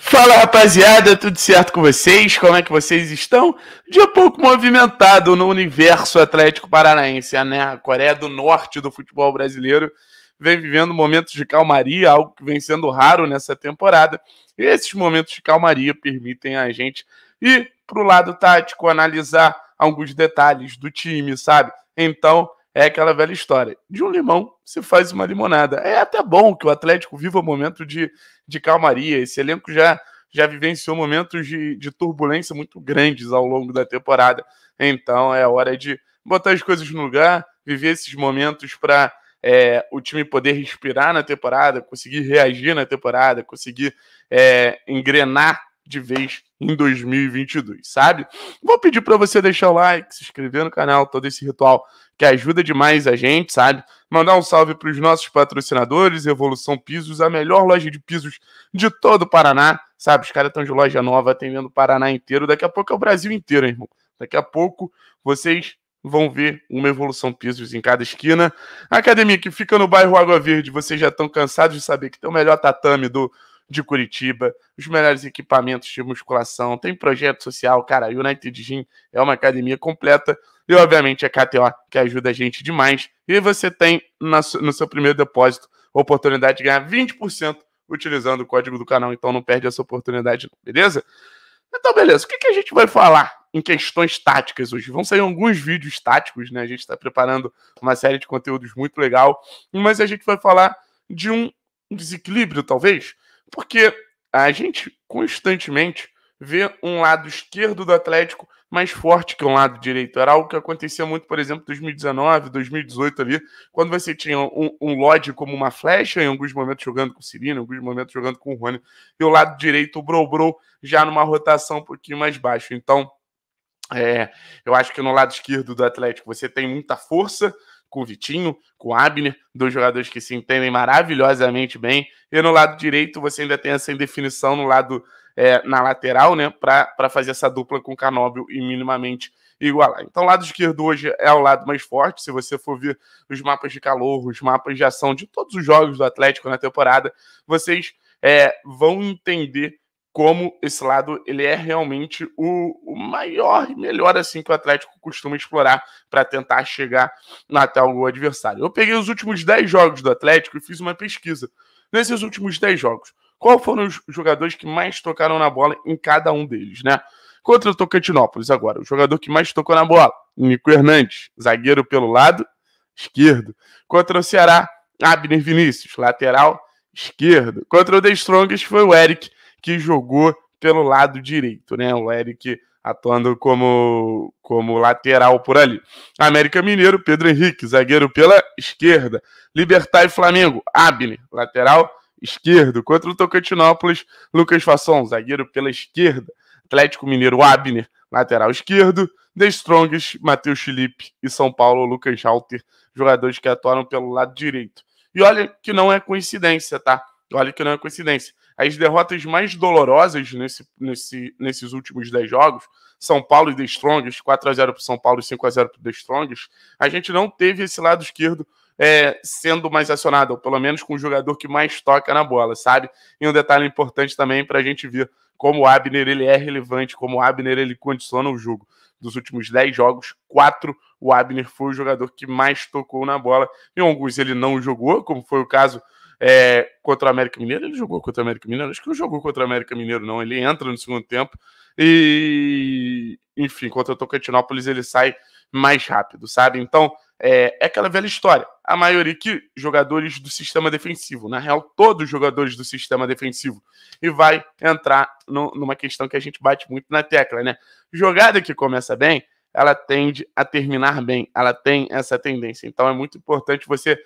Fala rapaziada, tudo certo com vocês? Como é que vocês estão? Dia pouco movimentado no universo Atlético Paranaense, né? a Coreia do Norte do futebol brasileiro vem vivendo momentos de calmaria, algo que vem sendo raro nessa temporada. E esses momentos de calmaria permitem a gente ir para o lado tático, analisar alguns detalhes do time, sabe? Então, é aquela velha história. De um limão se faz uma limonada. É até bom que o Atlético viva um momento de, de calmaria. Esse elenco já, já vivenciou momentos de, de turbulência muito grandes ao longo da temporada. Então é hora de botar as coisas no lugar, viver esses momentos para é, o time poder respirar na temporada, conseguir reagir na temporada, conseguir é, engrenar de vez em 2022, sabe? Vou pedir para você deixar o like, se inscrever no canal, todo esse ritual que ajuda demais a gente, sabe? Mandar um salve para os nossos patrocinadores, Evolução Pisos, a melhor loja de pisos de todo o Paraná, sabe? Os caras estão de loja nova atendendo o Paraná inteiro, daqui a pouco é o Brasil inteiro, hein, irmão. Daqui a pouco vocês vão ver uma evolução pisos em cada esquina. A academia que fica no bairro Água Verde, vocês já estão cansados de saber que tem o melhor tatame do de Curitiba, os melhores equipamentos de musculação, tem projeto social, cara, United Gym é uma academia completa e, obviamente, a é KTO, que ajuda a gente demais. E você tem no seu primeiro depósito a oportunidade de ganhar 20% utilizando o código do canal, então não perde essa oportunidade, beleza? Então, beleza, o que, que a gente vai falar em questões táticas hoje? Vão sair alguns vídeos táticos, né? A gente está preparando uma série de conteúdos muito legal, mas a gente vai falar de um desequilíbrio, talvez, porque a gente constantemente vê um lado esquerdo do Atlético mais forte que um lado direito. Era algo que acontecia muito, por exemplo, 2019, 2018 ali, quando você tinha um, um Lodge como uma flecha, em alguns momentos jogando com o Cirino, em alguns momentos jogando com o Rony, e o lado direito, o Bro Bro, já numa rotação um pouquinho mais baixo. Então, é, eu acho que no lado esquerdo do Atlético você tem muita força, com o Vitinho, com o Abner, dois jogadores que se entendem maravilhosamente bem. E no lado direito você ainda tem essa indefinição no lado é, na lateral, né, para fazer essa dupla com o Canóbio e minimamente igualar. Então, o lado esquerdo hoje é o lado mais forte. Se você for ver os mapas de calor, os mapas de ação de todos os jogos do Atlético na temporada, vocês é, vão entender como esse lado ele é realmente o, o maior e melhor assim que o Atlético costuma explorar para tentar chegar até o adversário. Eu peguei os últimos 10 jogos do Atlético e fiz uma pesquisa. Nesses últimos 10 jogos, qual foram os jogadores que mais tocaram na bola em cada um deles, né? Contra o Tocantinópolis agora, o jogador que mais tocou na bola, Nico Hernandes, zagueiro pelo lado esquerdo. Contra o Ceará, Abner Vinícius, lateral esquerdo. Contra o The Strongest foi o Eric, que jogou pelo lado direito, né? O Eric atuando como, como lateral por ali. América Mineiro, Pedro Henrique, zagueiro pela esquerda. Libertar e Flamengo, Abner, lateral esquerdo. Contra o Tocantinópolis, Lucas Fasson, zagueiro pela esquerda. Atlético Mineiro, Abner, lateral esquerdo. The Strongs, Matheus Felipe e São Paulo, Lucas Halter, jogadores que atuaram pelo lado direito. E olha que não é coincidência, tá? Olha que não é coincidência. As derrotas mais dolorosas nesse, nesse, nesses últimos 10 jogos, São Paulo e The Strongest, 4x0 para São Paulo e 5x0 para The Strongest, a gente não teve esse lado esquerdo é, sendo mais acionado, ou pelo menos com o jogador que mais toca na bola, sabe? E um detalhe importante também para a gente ver como o Abner ele é relevante, como o Abner ele condiciona o jogo. Dos últimos 10 jogos, 4, o Abner foi o jogador que mais tocou na bola. e alguns ele não jogou, como foi o caso é, contra o América Mineiro. Ele jogou contra o América Mineiro? Acho que não jogou contra o América Mineiro, não. Ele entra no segundo tempo e, enfim, contra o Tocantinópolis ele sai mais rápido, sabe? Então, é, é aquela velha história. A maioria que jogadores do sistema defensivo, na real, todos os jogadores do sistema defensivo. E vai entrar no, numa questão que a gente bate muito na tecla, né? Jogada que começa bem, ela tende a terminar bem, ela tem essa tendência. Então é muito importante você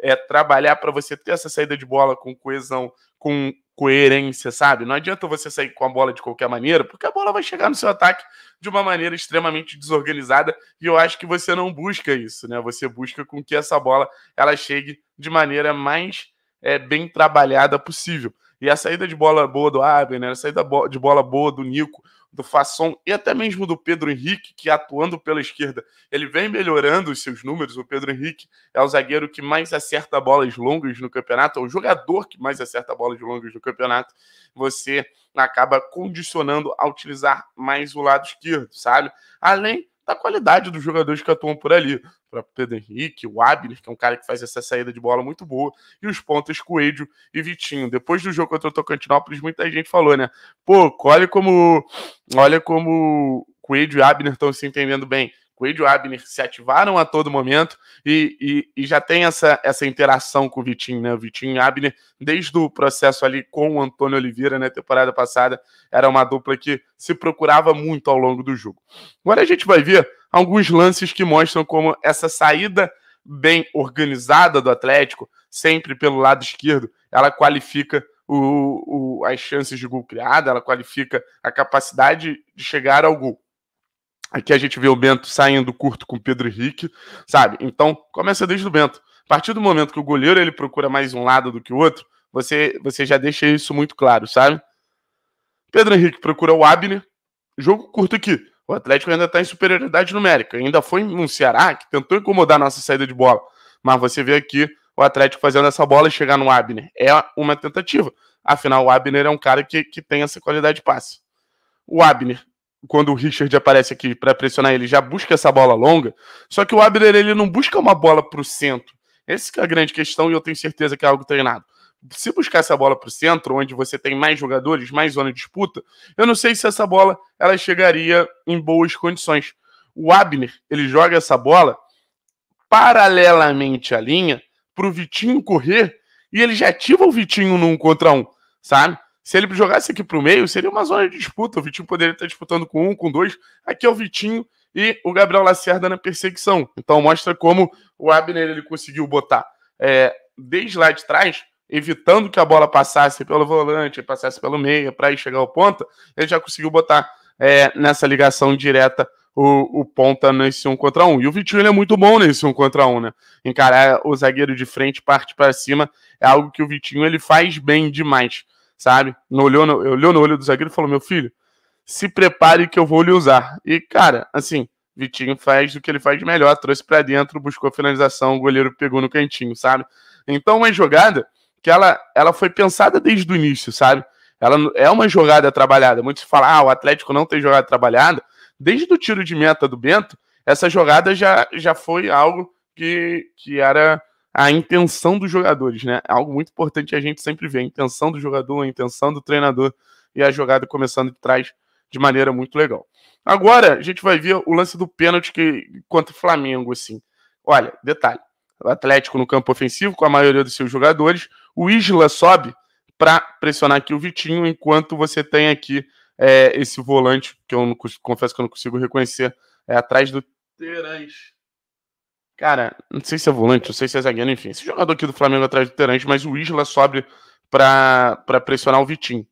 é, trabalhar para você ter essa saída de bola com coesão, com coerência, sabe? Não adianta você sair com a bola de qualquer maneira, porque a bola vai chegar no seu ataque de uma maneira extremamente desorganizada e eu acho que você não busca isso, né? Você busca com que essa bola ela chegue de maneira mais é, bem trabalhada possível. E a saída de bola boa do Abner, a saída de bola boa do Nico, do Fasson e até mesmo do Pedro Henrique, que atuando pela esquerda, ele vem melhorando os seus números. O Pedro Henrique é o zagueiro que mais acerta bolas longas no campeonato, é o jogador que mais acerta bolas longas no campeonato. Você acaba condicionando a utilizar mais o lado esquerdo, sabe? Além da qualidade dos jogadores que atuam por ali. Para Pedro Henrique, o Abner, que é um cara que faz essa saída de bola muito boa, e os pontas Coelho e Vitinho. Depois do jogo contra o Tocantinópolis, muita gente falou, né? Pô, olha como, olha como Coelho e Abner estão se entendendo bem. Coelho e Abner se ativaram a todo momento e, e, e, já tem essa, essa interação com o Vitinho, né? O Vitinho e Abner, desde o processo ali com o Antônio Oliveira na né, temporada passada, era uma dupla que se procurava muito ao longo do jogo. Agora a gente vai ver alguns lances que mostram como essa saída bem organizada do Atlético, sempre pelo lado esquerdo, ela qualifica o, o, as chances de gol criada, ela qualifica a capacidade de chegar ao gol. Aqui a gente vê o Bento saindo curto com o Pedro Henrique, sabe? Então, começa desde o Bento. A partir do momento que o goleiro ele procura mais um lado do que o outro, você, você já deixa isso muito claro, sabe? Pedro Henrique procura o Abner. Jogo curto aqui. O Atlético ainda está em superioridade numérica. Ainda foi um Ceará que tentou incomodar a nossa saída de bola. Mas você vê aqui o Atlético fazendo essa bola e chegar no Abner. É uma tentativa. Afinal, o Abner é um cara que, que tem essa qualidade de passe. O Abner quando o Richard aparece aqui para pressionar ele, já busca essa bola longa. Só que o Abner ele não busca uma bola para o centro. Essa é a grande questão e eu tenho certeza que é algo treinado. Se buscar essa bola para o centro, onde você tem mais jogadores, mais zona de disputa, eu não sei se essa bola ela chegaria em boas condições. O Abner ele joga essa bola paralelamente à linha para o Vitinho correr e ele já ativa o Vitinho num contra um, sabe? Se ele jogasse aqui para o meio, seria uma zona de disputa. O Vitinho poderia estar disputando com um, com dois. Aqui é o Vitinho e o Gabriel Lacerda na perseguição. Então mostra como o Abner ele conseguiu botar é, desde lá de trás, evitando que a bola passasse pelo volante, passasse pelo meio, para ir chegar ao ponta. Ele já conseguiu botar é, nessa ligação direta o, o, ponta nesse um contra um. E o Vitinho ele é muito bom nesse um contra um, né? Encarar o zagueiro de frente, parte para cima, é algo que o Vitinho ele faz bem demais sabe? Olhou no, olhou no olho do zagueiro e falou: meu filho, se prepare que eu vou lhe usar. E, cara, assim, Vitinho faz o que ele faz de melhor, trouxe para dentro, buscou a finalização, o goleiro pegou no cantinho, sabe? Então, uma jogada que ela, ela foi pensada desde o início, sabe? Ela é uma jogada trabalhada. Muitos falam, ah, o Atlético não tem jogada trabalhada. Desde o tiro de meta do Bento, essa jogada já, já foi algo que, que era a intenção dos jogadores, né? É algo muito importante a gente sempre vê, a intenção do jogador, a intenção do treinador e a jogada começando de trás de maneira muito legal. Agora a gente vai ver o lance do pênalti que contra o Flamengo, assim. Olha, detalhe. O Atlético no campo ofensivo com a maioria dos seus jogadores, o Isla sobe para pressionar aqui o Vitinho, enquanto você tem aqui é, esse volante que eu não, confesso que eu não consigo reconhecer, é atrás do Terãs. Cara, não sei se é volante, não sei se é zagueiro, enfim. Esse jogador aqui do Flamengo é atrás do Terante, mas o Isla sobe para pressionar o Vitinho.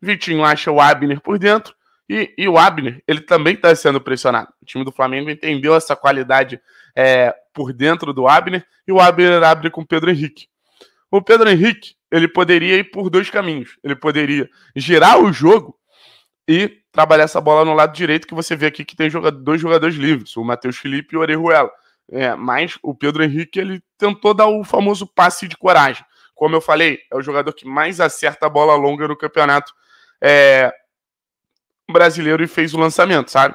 Vitinho acha o Abner por dentro e, e o Abner, ele também está sendo pressionado. O time do Flamengo entendeu essa qualidade é, por dentro do Abner e o Abner abre com o Pedro Henrique. O Pedro Henrique, ele poderia ir por dois caminhos. Ele poderia girar o jogo e trabalhar essa bola no lado direito, que você vê aqui que tem dois jogadores livres, o Matheus Felipe e o Orejuela. É, mas o Pedro Henrique ele tentou dar o famoso passe de coragem. Como eu falei, é o jogador que mais acerta a bola longa no campeonato é, brasileiro e fez o lançamento, sabe?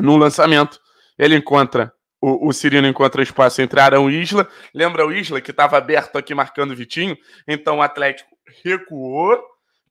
No lançamento, ele encontra o, o Cirino encontra espaço entre Arão e Isla. Lembra o Isla que estava aberto aqui marcando o Vitinho? Então o Atlético recuou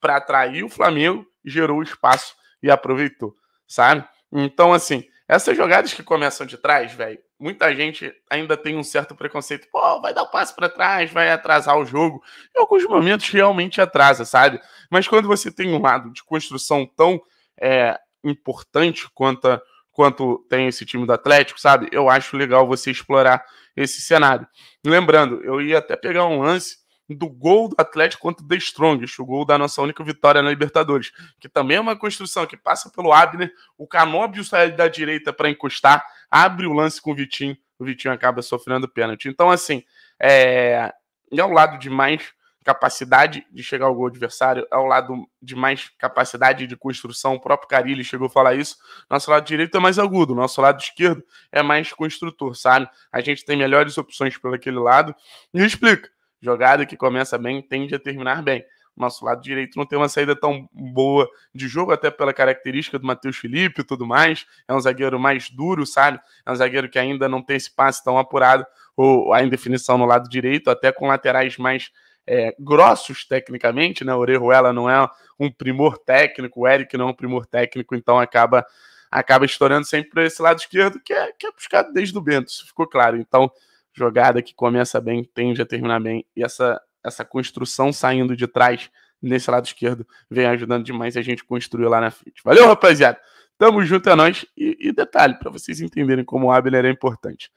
para atrair o Flamengo, gerou o espaço e aproveitou, sabe? Então, assim, essas jogadas que começam de trás, velho, muita gente ainda tem um certo preconceito. Pô, vai dar o um passo para trás, vai atrasar o jogo. Em alguns momentos realmente atrasa, sabe? Mas quando você tem um lado de construção tão é, importante quanto, a, quanto tem esse time do Atlético, sabe? Eu acho legal você explorar esse cenário. Lembrando, eu ia até pegar um lance do gol do Atlético contra o The Strongest, o gol da nossa única vitória na Libertadores, que também é uma construção que passa pelo Abner, o Canóbio sai da direita para encostar, abre o lance com o Vitinho, o Vitinho acaba sofrendo pênalti. Então, assim, é, é ao lado de mais capacidade de chegar ao gol adversário, ao é lado de mais capacidade de construção, o próprio Carilli chegou a falar isso, nosso lado direito é mais agudo, nosso lado esquerdo é mais construtor, sabe? A gente tem melhores opções por aquele lado, e explica, Jogada que começa bem tende a terminar bem. Nosso lado direito não tem uma saída tão boa de jogo, até pela característica do Matheus Felipe e tudo mais. É um zagueiro mais duro, sabe? É um zagueiro que ainda não tem esse passe tão apurado, ou a indefinição no lado direito, até com laterais mais é, grossos tecnicamente, né? O Orejuela não é um primor técnico, o Eric não é um primor técnico, então acaba acaba estourando sempre para esse lado esquerdo, que é, que é buscado desde o Bento, isso ficou claro. Então, jogada que começa bem, tende a terminar bem, e essa, essa construção saindo de trás nesse lado esquerdo vem ajudando demais a gente construir lá na frente. Valeu, rapaziada! Tamo junto, é nóis. E, e detalhe, para vocês entenderem como o Abner é importante.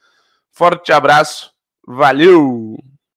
Forte abraço, valeu!